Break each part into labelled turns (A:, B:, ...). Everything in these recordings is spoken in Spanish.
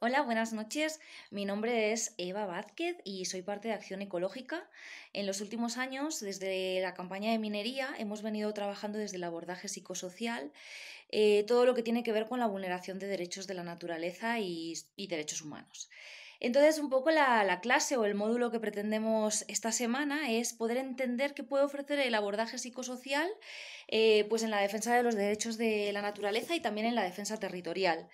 A: Hola, buenas noches. Mi nombre es Eva Vázquez y soy parte de Acción Ecológica. En los últimos años, desde la campaña de minería, hemos venido trabajando desde el abordaje psicosocial eh, todo lo que tiene que ver con la vulneración de derechos de la naturaleza y, derechos humanos. Entonces, un poco la, clase o el módulo que pretendemos esta semana es poder entender qué puede ofrecer el abordaje psicosocial eh, pues en la defensa de los derechos de la naturaleza y también en la defensa territorial.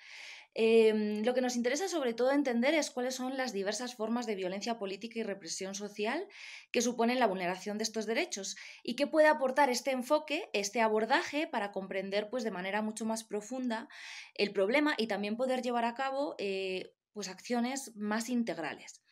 A: Em, lo que nos interesa sobre todo entender es cuáles son las diversas formas de violencia política y represión social que suponen la vulneración de estos derechos y qué puede aportar este enfoque, este abordaje para comprender pues, de manera mucho más profunda el problema y también poder llevar a cabo eh, pues, acciones más integrales.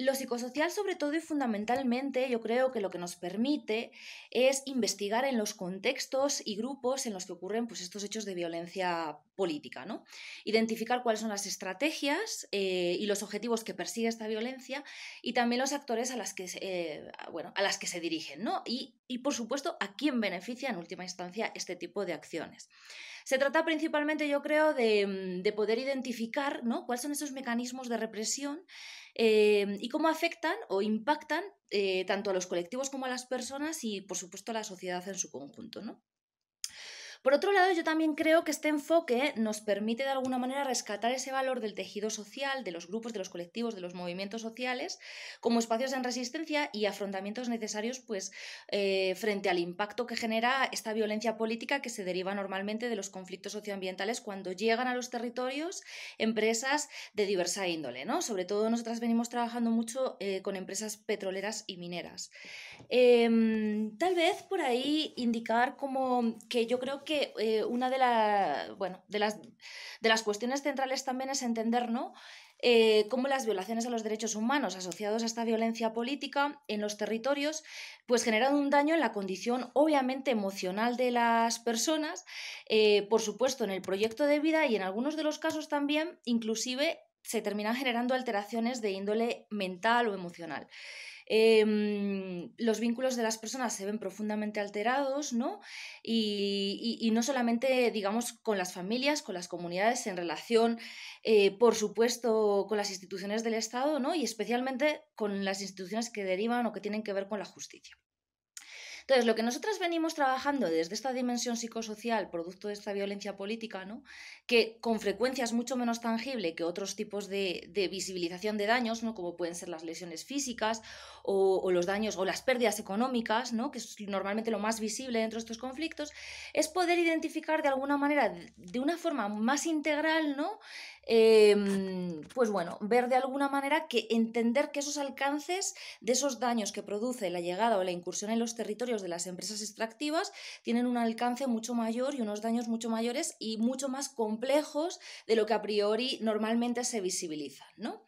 A: Lo psicosocial sobre todo y fundamentalmente yo creo que lo que nos permite es investigar en los contextos y grupos en los que ocurren pues, estos hechos de violencia política, ¿no? identificar cuáles son las estrategias eh, y los objetivos que persigue esta violencia y también los actores a las que, eh, bueno, a las que se dirigen ¿no? y, por supuesto a quién beneficia en última instancia este tipo de acciones. Se trata principalmente, yo creo, de, mm, de poder identificar ¿no? cuáles son esos mecanismos de represión Em, y cómo afectan o impactan eh, tanto a los colectivos como a las personas y, por supuesto, a la sociedad en su conjunto. ¿no? Por otro lado, yo también creo que este enfoque nos permite de alguna manera rescatar ese valor del tejido social, de los grupos, de los colectivos, de los movimientos sociales, como espacios en resistencia y afrontamientos necesarios pues, eh, frente al impacto que genera esta violencia política que se deriva normalmente de los conflictos socioambientales cuando llegan a los territorios empresas de diversa índole. ¿no? Sobre todo nosotras venimos trabajando mucho eh, con empresas petroleras y mineras. Em, tal vez por ahí indicar como que yo creo que eh, una de, las, de las cuestiones centrales también es entender ¿no? Eh, cómo las violaciones a los derechos humanos asociados a esta violencia política en los territorios pues generan un daño en la condición obviamente emocional de las personas, eh, por supuesto en el proyecto de vida y en algunos de los casos también inclusive se terminan generando alteraciones de índole mental o emocional. Em, los vínculos de las personas se ven profundamente alterados, ¿no? Y, no solamente, digamos, con las familias, con las comunidades, en relación, eh, por supuesto, con las instituciones del Estado, ¿no? Y especialmente con las instituciones que derivan o que tienen que ver con la justicia. Entonces, lo que nosotras venimos trabajando desde esta dimensión psicosocial, producto de esta violencia política, ¿no? que con frecuencia es mucho menos tangible que otros tipos de, visibilización de daños, ¿no? como pueden ser las lesiones físicas o, o, los daños o las pérdidas económicas, ¿no? que es normalmente lo más visible dentro de estos conflictos, es poder identificar de alguna manera, de una forma más integral, ¿no? Em, pues bueno, ver de alguna manera que entender que esos alcances de esos daños que produce la llegada o la incursión en los territorios de las empresas extractivas tienen un alcance mucho mayor y unos daños mucho mayores y mucho más complejos de lo que a priori normalmente se visibiliza, ¿no?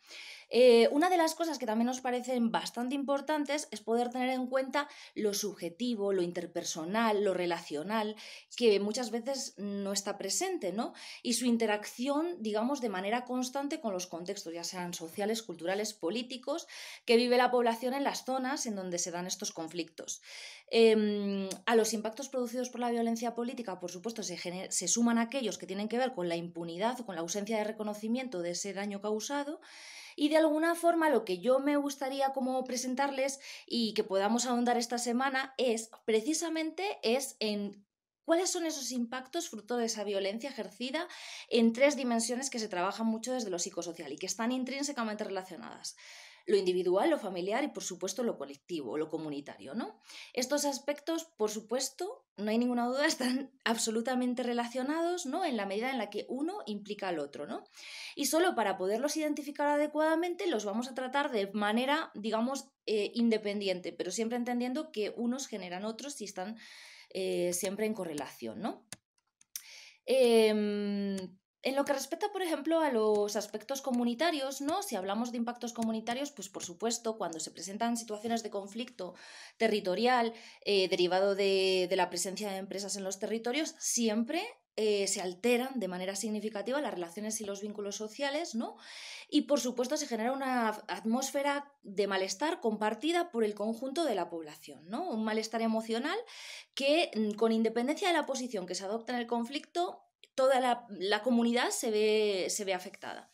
A: Eh, una de las cosas que también nos parecen bastante importantes es poder tener en cuenta lo subjetivo, lo interpersonal, lo relacional, que muchas veces no está presente, ¿no? Y su interacción, digamos, de manera constante con los contextos, ya sean sociales, culturales, políticos, que vive la población en las zonas en donde se dan estos conflictos. Em, a los impactos producidos por la violencia política, por supuesto, se, se suman aquellos que tienen que ver con la impunidad o con la ausencia de reconocimiento de ese daño causado. Y de alguna forma lo que yo me gustaría como presentarles y que podamos ahondar esta semana es precisamente es en ¿Cuáles son esos impactos fruto de esa violencia ejercida en tres dimensiones que se trabajan mucho desde lo psicosocial y que están intrínsecamente relacionadas? lo individual, lo familiar y por supuesto lo colectivo, lo comunitario, ¿no? Estos aspectos, por supuesto, no hay ninguna duda, están absolutamente relacionados, ¿no? En la medida en la que uno implica al otro, ¿no? Y solo para poderlos identificar adecuadamente los vamos a tratar de manera, digamos, eh, independiente, pero siempre entendiendo que unos generan otros y están eh, siempre en correlación, ¿no? Em, en lo que respecta, por ejemplo, a los aspectos comunitarios, ¿no? Si hablamos de impactos comunitarios, pues por supuesto, cuando se presentan situaciones de conflicto territorial eh, derivado de, la presencia de empresas en los territorios, siempre eh, se alteran de manera significativa las relaciones y los vínculos sociales, ¿no? Y por supuesto se genera una atmósfera de malestar compartida por el conjunto de la población, ¿no? Un malestar emocional que, mm, con independencia de la posición que se adopta en el conflicto, toda la, comunidad se ve, afectada.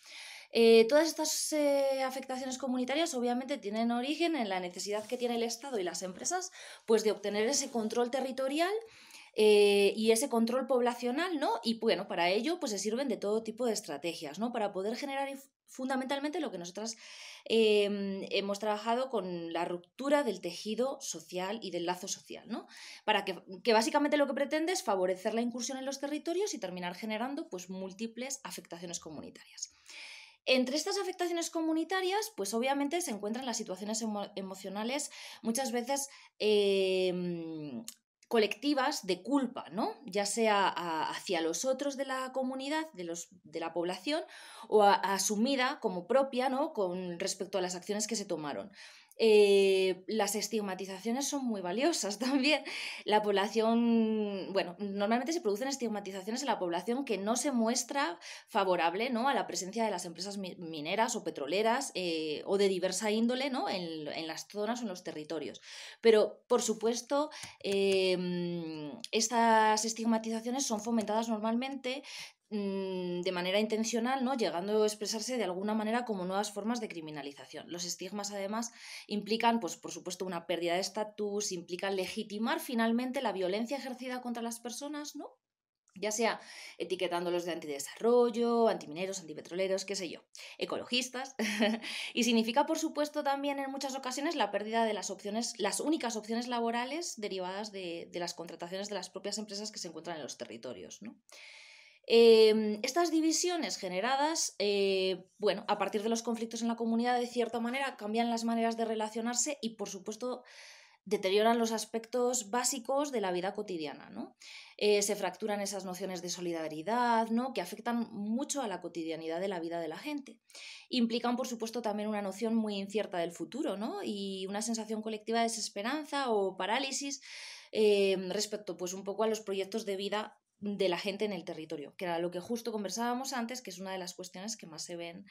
A: Eh, todas estas eh, afectaciones comunitarias obviamente tienen origen en la necesidad que tiene el Estado y las empresas pues, de obtener ese control territorial eh, y ese control poblacional, ¿no? Y bueno, para ello pues se sirven de todo tipo de estrategias, Para poder generar fundamentalmente lo que nosotras em, hemos trabajado con la ruptura del tejido social y del lazo social, ¿no? Para que, básicamente lo que pretende es favorecer la incursión en los territorios y terminar generando pues múltiples afectaciones comunitarias. Entre estas afectaciones comunitarias, pues obviamente se encuentran las situaciones emocionales muchas veces em, colectivas de culpa, ¿no? Ya sea hacia los otros de la comunidad, de, los, de la población, o asumida como propia, ¿no? Con respecto a las acciones que se tomaron. Eh, las estigmatizaciones son muy valiosas también. La población, bueno, normalmente se producen estigmatizaciones en la población que no se muestra favorable ¿no? a la presencia de las empresas mineras o petroleras eh, o de diversa índole en, las zonas o en los territorios. Pero, por supuesto, em, estas estigmatizaciones son fomentadas normalmente Mm, de manera intencional, ¿no? llegando a expresarse de alguna manera como nuevas formas de criminalización. Los estigmas, además, implican, pues, por supuesto, una pérdida de estatus, implican legitimar finalmente la violencia ejercida contra las personas, ¿no? ya sea etiquetándolos de antidesarrollo, antimineros, antipetroleros, qué sé yo, ecologistas. y significa, por supuesto, también en muchas ocasiones la pérdida de las opciones, las únicas opciones laborales derivadas de, las contrataciones de las propias empresas que se encuentran en los territorios. ¿no? Em, estas divisiones generadas, eh, bueno, a partir de los conflictos en la comunidad, de cierta manera, cambian las maneras de relacionarse y, por supuesto, deterioran los aspectos básicos de la vida cotidiana, ¿no? Eh, se fracturan esas nociones de solidaridad, ¿no? Que afectan mucho a la cotidianidad de la vida de la gente. Implican, por supuesto, también una noción muy incierta del futuro, ¿no? Y una sensación colectiva de desesperanza o parálisis em, respecto, pues, un poco a los proyectos de vida de la gente en el territorio, que era lo que justo conversábamos antes, que es una de las cuestiones que más se ven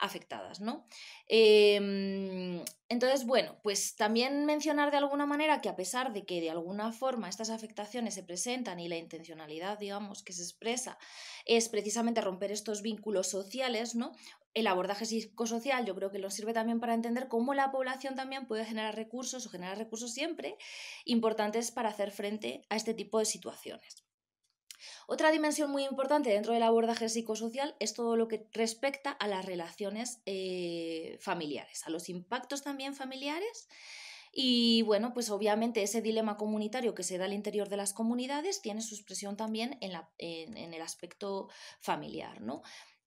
A: afectadas, ¿no? Em, entonces, bueno, pues también mencionar de alguna manera que a pesar de que de alguna forma estas afectaciones se presentan y la intencionalidad, digamos, que se expresa es precisamente romper estos vínculos sociales, ¿no? el abordaje psicosocial yo creo que nos sirve también para entender cómo la población también puede generar recursos o generar recursos siempre importantes para hacer frente a este tipo de situaciones. Otra dimensión muy importante dentro del abordaje psicosocial es todo lo que respecta a las relaciones eh, familiares, a los impactos también familiares. Y bueno, pues obviamente ese dilema comunitario que se da al interior de las comunidades tiene su expresión también en, en el aspecto familiar, ¿no?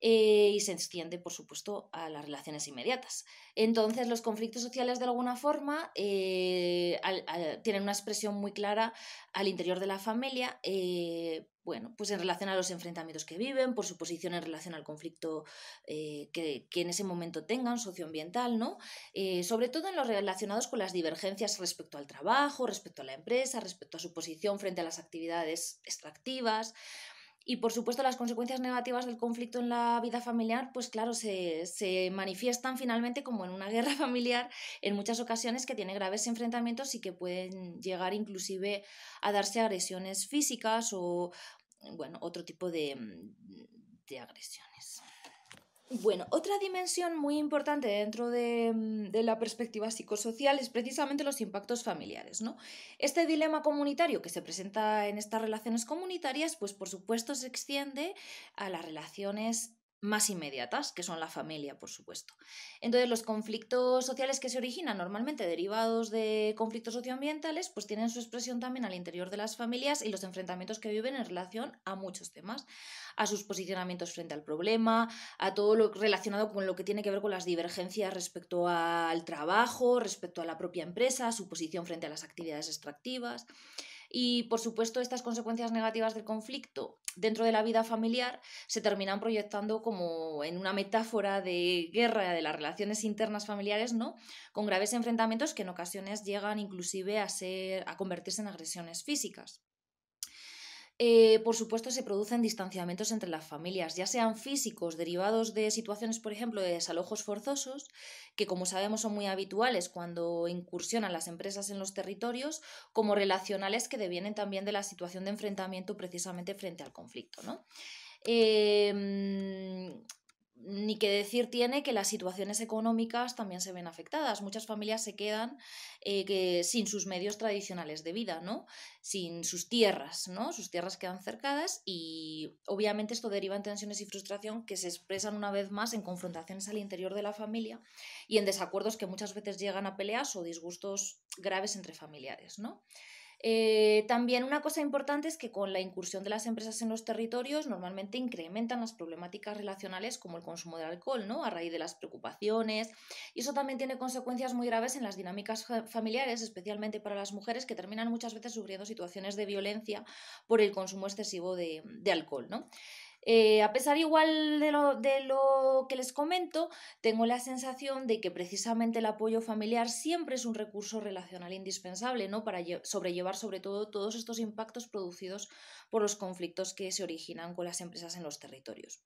A: Eh, y se extiende, por supuesto, a las relaciones inmediatas. Entonces, los conflictos sociales, de alguna forma, eh, tienen una expresión muy clara al interior de la familia, eh, bueno, pues en relación a los enfrentamientos que viven, por su posición en relación al conflicto que, que, en ese momento tengan, socioambiental, ¿no? sobre todo en los relacionados con las divergencias respecto al trabajo, respecto a la empresa, respecto a su posición frente a las actividades extractivas. Y por supuesto las consecuencias negativas del conflicto en la vida familiar, pues claro, se, se manifiestan finalmente como en una guerra familiar en muchas ocasiones que tiene graves enfrentamientos y que pueden llegar inclusive a darse agresiones físicas o, bueno, otro tipo de, de agresiones. Bueno, otra dimensión muy importante dentro mm, de, la perspectiva psicosocial es precisamente los impactos familiares, ¿no? Este dilema comunitario que se presenta en estas relaciones comunitarias, pues por supuesto se extiende a las relaciones más inmediatas, que son la familia, por supuesto. Entonces, los conflictos sociales que se originan normalmente derivados de conflictos socioambientales, pues tienen su expresión también al interior de las familias y los enfrentamientos que viven en relación a muchos temas, a sus posicionamientos frente al problema, a todo lo relacionado con lo que tiene que ver con las divergencias respecto al trabajo, respecto a la propia empresa, su posición frente a las actividades extractivas. Y por supuesto, estas consecuencias negativas del conflicto dentro de la vida familiar se terminan proyectando como en una metáfora de guerra de las relaciones internas familiares, ¿no? Con graves enfrentamientos que en ocasiones llegan inclusive a ser a convertirse en agresiones físicas. Eh, por supuesto, se producen distanciamientos entre las familias, ya sean físicos, derivados de situaciones, por ejemplo, de desalojos forzosos, que como sabemos son muy habituales cuando incursionan las empresas en los territorios, como relacionales que devienen también de la situación de enfrentamiento precisamente frente al conflicto. ¿no? Em, ni que decir tiene que las situaciones económicas también se ven afectadas. Muchas familias se quedan eh, sin sus medios tradicionales de vida, Sin sus tierras, ¿no? Sus tierras quedan cercadas y obviamente esto deriva en tensiones y frustración que se expresan una vez más en confrontaciones al interior de la familia y en desacuerdos que muchas veces llegan a peleas o disgustos graves entre familiares, ¿no? Eh, también una cosa importante es que con la incursión de las empresas en los territorios normalmente incrementan las problemáticas relacionales como el consumo de alcohol, ¿no? A raíz de las preocupaciones. Y eso también tiene consecuencias muy graves en las dinámicas familiares, especialmente para las mujeres que terminan muchas veces sufriendo situaciones de violencia por el consumo excesivo de, de alcohol, ¿no? Eh, a pesar igual de lo, de lo que les comento, tengo la sensación de que precisamente el apoyo familiar siempre es un recurso relacional indispensable ¿no? para sobrellevar sobre todo todos estos impactos producidos por los conflictos que se originan con las empresas en los territorios.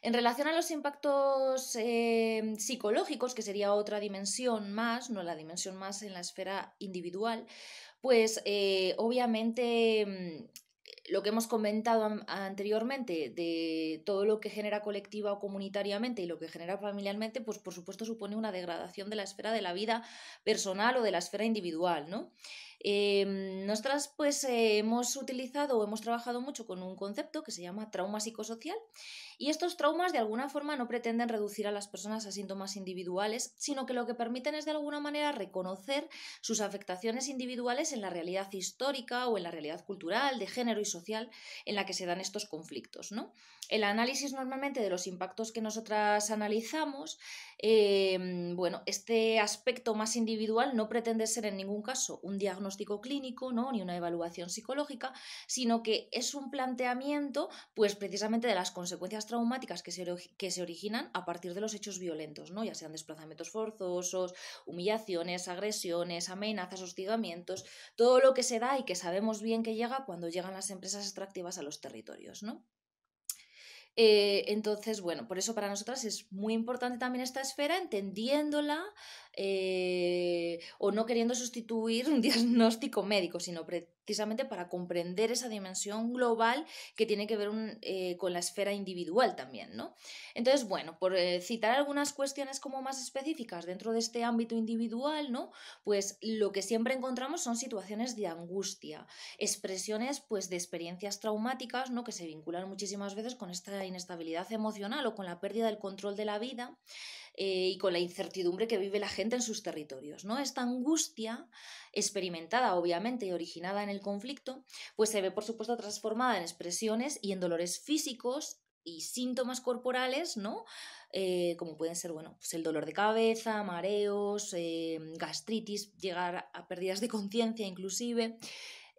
A: En relación a los impactos eh, psicológicos, que sería otra dimensión más, no la dimensión más en la esfera individual, pues eh, obviamente mm, lo que hemos comentado anteriormente de todo lo que genera colectiva o comunitariamente y lo que genera familiarmente, pues por supuesto supone una degradación de la esfera de la vida personal o de la esfera individual, ¿no? Em, nosotras pues eh, hemos utilizado o hemos trabajado mucho con un concepto que se llama trauma psicosocial y estos traumas de alguna forma no pretenden reducir a las personas a síntomas individuales, sino que lo que permiten es de alguna manera reconocer sus afectaciones individuales en la realidad histórica o en la realidad cultural, de género y social en la que se dan estos conflictos. El análisis normalmente de los impactos que nosotras analizamos, em, bueno, este aspecto más individual no pretende ser en ningún caso un diagnóstico clínico, ¿no? ni una evaluación psicológica, sino que es un planteamiento, pues precisamente de las consecuencias traumáticas que se, que se originan a partir de los hechos violentos, ¿no? ya sean desplazamientos forzosos, humillaciones, agresiones, amenazas, hostigamientos, todo lo que se da y que sabemos bien que llega cuando llegan las empresas extractivas a los territorios. ¿no? Eh, entonces, bueno, por eso para nosotras es muy importante también esta esfera, entendiéndola, eh, o no queriendo sustituir un diagnóstico médico, sino precisamente para comprender esa dimensión global que tiene que ver eh, con la esfera individual también, ¿no? Entonces, bueno, por eh, citar algunas cuestiones como más específicas dentro de este ámbito individual, ¿no? Pues lo que siempre encontramos son situaciones de angustia, expresiones pues de experiencias traumáticas, ¿no? Que se vinculan muchísimas veces con esta inestabilidad emocional o con la pérdida del control de la vida, eh, y con la incertidumbre que vive la gente en sus territorios. ¿no? Esta angustia, experimentada obviamente y originada en el conflicto, pues se ve por supuesto transformada en expresiones y en dolores físicos y síntomas corporales, ¿no? Eh, como pueden ser, bueno, pues el dolor de cabeza, mareos, eh, gastritis, llegar a pérdidas de conciencia inclusive.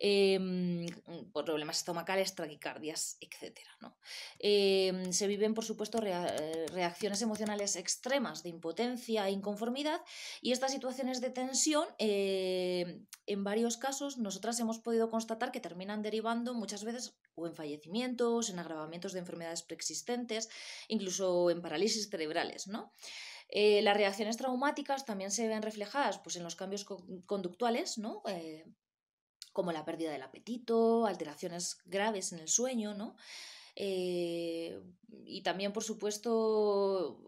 A: Em, por problemas estomacales, traquicardias, etc. ¿no? Em, se viven, por supuesto, eh, reacciones emocionales extremas de impotencia e inconformidad y estas situaciones de tensión, em, en varios casos, nosotras hemos podido constatar que terminan derivando muchas veces o en fallecimientos, en agravamientos de enfermedades preexistentes, incluso en parálisis cerebrales, ¿no? Eh, las reacciones traumáticas también se ven reflejadas pues, en los cambios conductuales, ¿no? Eh, como la pérdida del apetito, alteraciones graves en el sueño, ¿no? Eh, y también, por supuesto,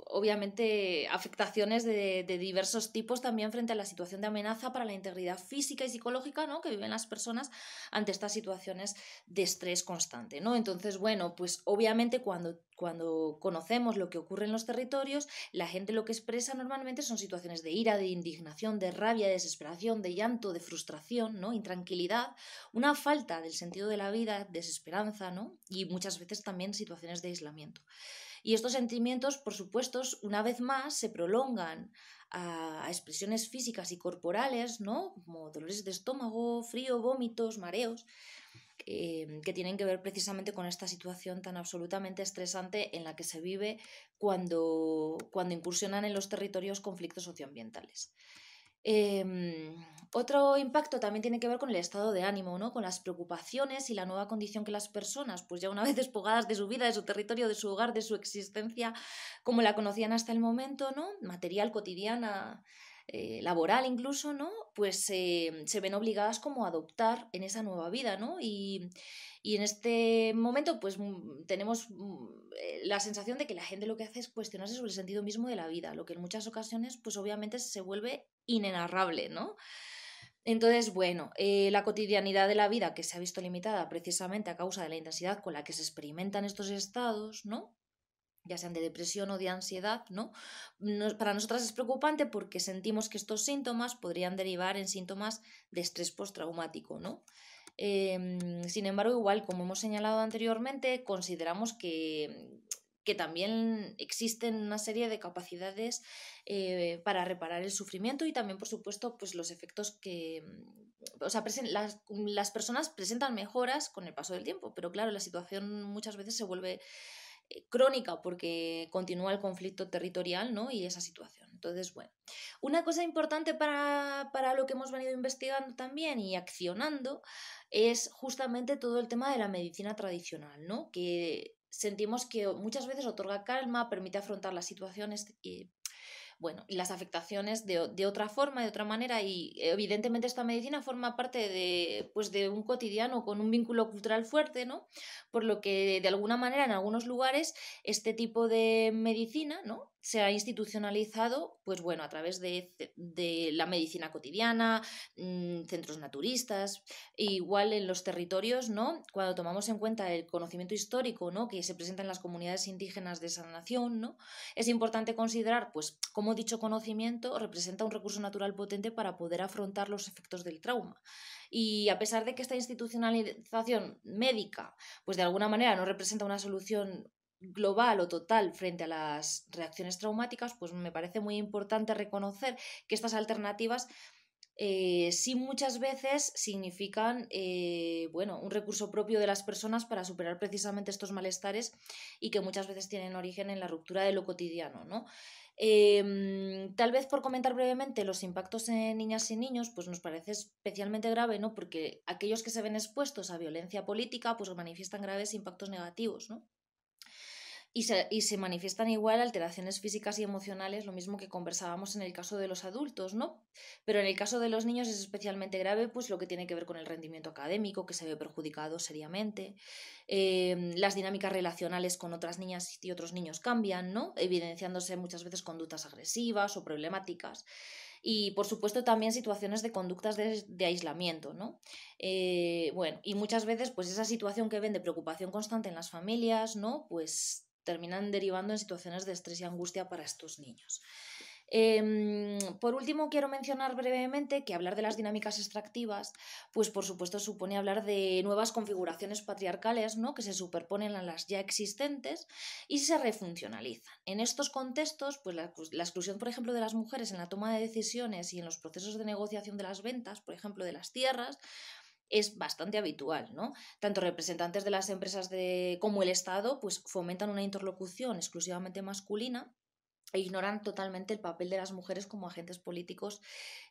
A: obviamente, afectaciones de, de, diversos tipos también frente a la situación de amenaza para la integridad física y psicológica ¿no? que viven las personas ante estas situaciones de estrés constante. ¿no? Entonces, bueno, pues obviamente cuando cuando conocemos lo que ocurre en los territorios, la gente lo que expresa normalmente son situaciones de ira, de indignación, de rabia, de desesperación, de llanto, de frustración, ¿no? intranquilidad, una falta del sentido de la vida, desesperanza ¿no? y muchas veces también situaciones de aislamiento. Y estos sentimientos, por supuesto, una vez más se prolongan a expresiones físicas y corporales, ¿no? como dolores de estómago, frío, vómitos, mareos Em, que tienen que ver precisamente con esta situación tan absolutamente estresante en la que se vive cuando, cuando incursionan en los territorios conflictos socioambientales. Em, otro impacto también tiene que ver con el estado de ánimo, ¿no? con las preocupaciones y la nueva condición que las personas, pues ya una vez despojadas de su vida, de su territorio, de su hogar, de su existencia, como la conocían hasta el momento, ¿no? material, cotidiana, eh, laboral incluso, ¿no? Pues eh, se ven obligadas como a adoptar en esa nueva vida, ¿no? Y, en este momento, pues mm, tenemos mm, eh, la sensación de que la gente lo que hace es cuestionarse sobre el sentido mismo de la vida, lo que en muchas ocasiones, pues obviamente se vuelve inenarrable, ¿no? Entonces, bueno, la cotidianidad de la vida que se ha visto limitada precisamente a causa de la intensidad con la que se experimentan estos estados, ¿no? ya sean de depresión o de ansiedad, ¿no? para nosotras es preocupante porque sentimos que estos síntomas podrían derivar en síntomas de estrés postraumático, ¿no? Em, sin embargo, igual, como hemos señalado anteriormente, consideramos que, también existen una serie de capacidades eh, para reparar el sufrimiento y también, por supuesto, pues los efectos que... O sea, las, las personas presentan mejoras con el paso del tiempo, pero claro, la situación muchas veces se vuelve eh, crónica porque continúa el conflicto territorial ¿no? y esa situación. Entonces, bueno, una cosa importante para, lo que hemos venido investigando también y accionando es justamente todo el tema de la medicina tradicional, ¿no? que sentimos que muchas veces otorga calma, permite afrontar las situaciones eh, bueno, las afectaciones de, de, otra forma, de otra manera, y eh, evidentemente esta medicina forma parte de, pues de un cotidiano con un vínculo cultural fuerte, ¿no? Por lo que de alguna manera en algunos lugares este tipo de medicina, ¿no? se ha institucionalizado, pues bueno, a través de, la medicina cotidiana, mm, centros naturistas, igual en los territorios, ¿no? Cuando tomamos en cuenta el conocimiento histórico, ¿no? Que se presenta en las comunidades indígenas de esa nación, ¿no? Es importante considerar, pues, cómo dicho conocimiento representa un recurso natural potente para poder afrontar los efectos del trauma. Y a pesar de que esta institucionalización médica, pues de alguna manera no representa una solución global o total frente a las reacciones traumáticas, pues me parece muy importante reconocer que estas alternativas eh, sí muchas veces significan eh, bueno, un recurso propio de las personas para superar precisamente estos malestares y que muchas veces tienen origen en la ruptura de lo cotidiano. ¿no? Em, tal vez por comentar brevemente los impactos en niñas y niños, pues nos parece especialmente grave, ¿no? Porque aquellos que se ven expuestos a violencia política, pues manifiestan graves impactos negativos, ¿no? y se, y manifiestan igual alteraciones físicas y emocionales, lo mismo que conversábamos en el caso de los adultos, ¿no? Pero en el caso de los niños es especialmente grave, pues lo que tiene que ver con el rendimiento académico, que se ve perjudicado seriamente. Em, las dinámicas relacionales con otras niñas y otros niños cambian, ¿no? Evidenciándose muchas veces conductas agresivas o problemáticas y por supuesto también situaciones de conductas de, aislamiento, ¿no? Eh, bueno, y muchas veces pues esa situación que ven de preocupación constante en las familias, ¿no? Pues terminan derivando en situaciones de estrés y angustia para estos niños. Em, por último, quiero mencionar brevemente que hablar de las dinámicas extractivas, pues por supuesto supone hablar de nuevas configuraciones patriarcales ¿no? que se superponen a las ya existentes y se refuncionalizan. En estos contextos, pues, la, exclusión, por ejemplo, de las mujeres en la toma de decisiones y en los procesos de negociación de las ventas, por ejemplo, de las tierras, es bastante habitual, ¿no? Tanto representantes de las empresas de, como el Estado pues fomentan una interlocución exclusivamente masculina e ignoran totalmente el papel de las mujeres como agentes políticos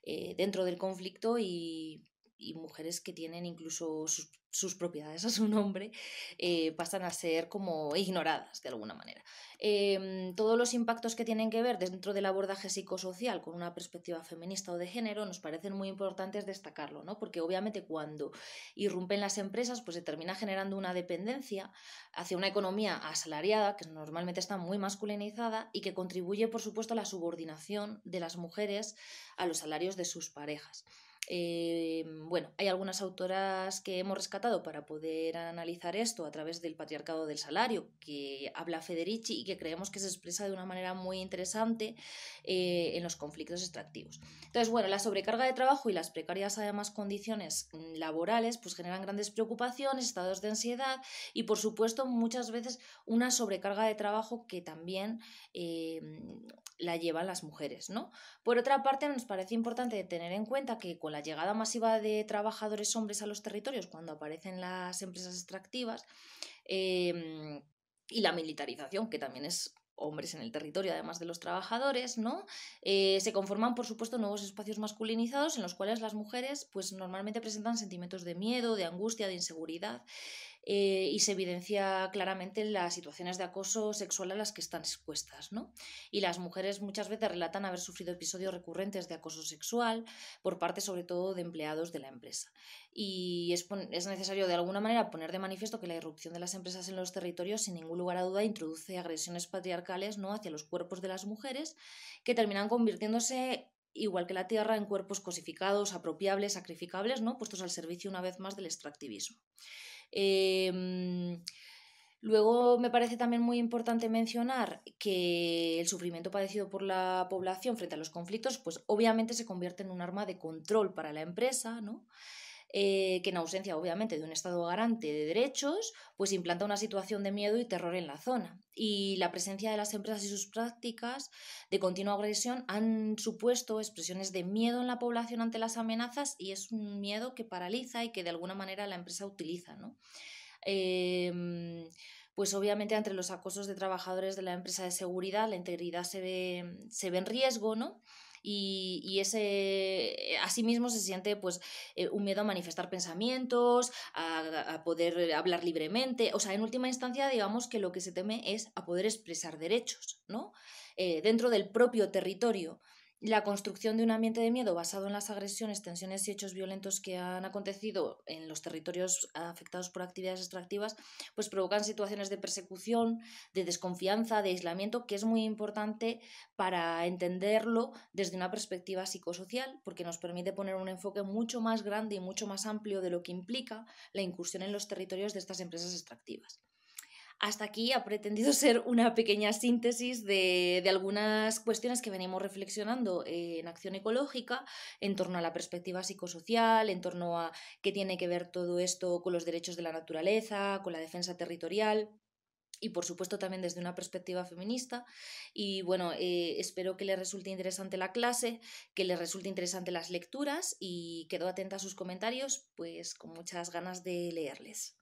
A: eh, dentro del conflicto y, y mujeres que tienen incluso sus, propiedades a su nombre eh, pasan a ser como ignoradas de alguna manera. Em, todos los impactos que tienen que ver dentro del abordaje psicosocial con una perspectiva feminista o de género nos parecen muy importantes destacarlo, ¿no? porque obviamente cuando irrumpen las empresas pues se termina generando una dependencia hacia una economía asalariada que normalmente está muy masculinizada y que contribuye por supuesto a la subordinación de las mujeres a los salarios de sus parejas. Eh, bueno, hay algunas autoras que hemos rescatado para poder analizar esto a través del patriarcado del salario que habla Federici y que creemos que se expresa de una manera muy interesante eh, en los conflictos extractivos. Entonces, bueno, la sobrecarga de trabajo y las precarias además condiciones mm, laborales pues generan grandes preocupaciones, estados de ansiedad y por supuesto muchas veces una sobrecarga de trabajo que también eh, la llevan las mujeres, ¿no? Por otra parte, nos parece importante tener en cuenta que la llegada masiva de trabajadores hombres a los territorios, cuando aparecen las empresas extractivas, em, y la militarización, que también es hombres en el territorio, además de los trabajadores, ¿no? Eh, se conforman, por supuesto, nuevos espacios masculinizados en los cuales las mujeres, pues normalmente presentan sentimientos de miedo, de angustia, de inseguridad. Eh, y se evidencia claramente en las situaciones de acoso sexual a las que están expuestas. Y las mujeres muchas veces relatan haber sufrido episodios recurrentes de acoso sexual por parte sobre todo de empleados de la empresa. Y es, es necesario de alguna manera poner de manifiesto que la irrupción de las empresas en los territorios sin ningún lugar a duda introduce agresiones patriarcales ¿no? hacia los cuerpos de las mujeres que terminan convirtiéndose igual que la tierra, en cuerpos cosificados, apropiables, sacrificables, ¿no? puestos al servicio una vez más del extractivismo. Em, luego me parece también muy importante mencionar que el sufrimiento padecido por la población frente a los conflictos, pues obviamente se convierte en un arma de control para la empresa, ¿no? Eh, que en ausencia, obviamente, de un Estado garante de derechos, pues implanta una situación de miedo y terror en la zona. Y la presencia de las empresas y sus prácticas de continua agresión han supuesto expresiones de miedo en la población ante las amenazas y es un miedo que paraliza y que de alguna manera la empresa utiliza, ¿no? Em, pues obviamente entre los acosos de trabajadores de la empresa de seguridad la integridad se ve, se ve en riesgo, ¿no? y, y ese eh, asimismo se siente pues eh, un miedo a manifestar pensamientos, a, poder hablar libremente, o sea, en última instancia digamos que lo que se teme es a poder expresar derechos, ¿no? Eh, dentro del propio territorio la construcción de un ambiente de miedo basado en las agresiones, tensiones y hechos violentos que han acontecido en los territorios afectados por actividades extractivas, pues provocan situaciones de persecución, de desconfianza, de aislamiento, que es muy importante para entenderlo desde una perspectiva psicosocial, porque nos permite poner un enfoque mucho más grande y mucho más amplio de lo que implica la incursión en los territorios de estas empresas extractivas. Hasta aquí ha pretendido ser una pequeña síntesis de, algunas cuestiones que venimos reflexionando en acción ecológica en torno a la perspectiva psicosocial, en torno a qué tiene que ver todo esto con los derechos de la naturaleza, con la defensa territorial y por supuesto también desde una perspectiva feminista. Y bueno, eh, espero que les resulte interesante la clase, que les resulte interesante las lecturas y quedo atenta a sus comentarios, pues con muchas ganas de leerles.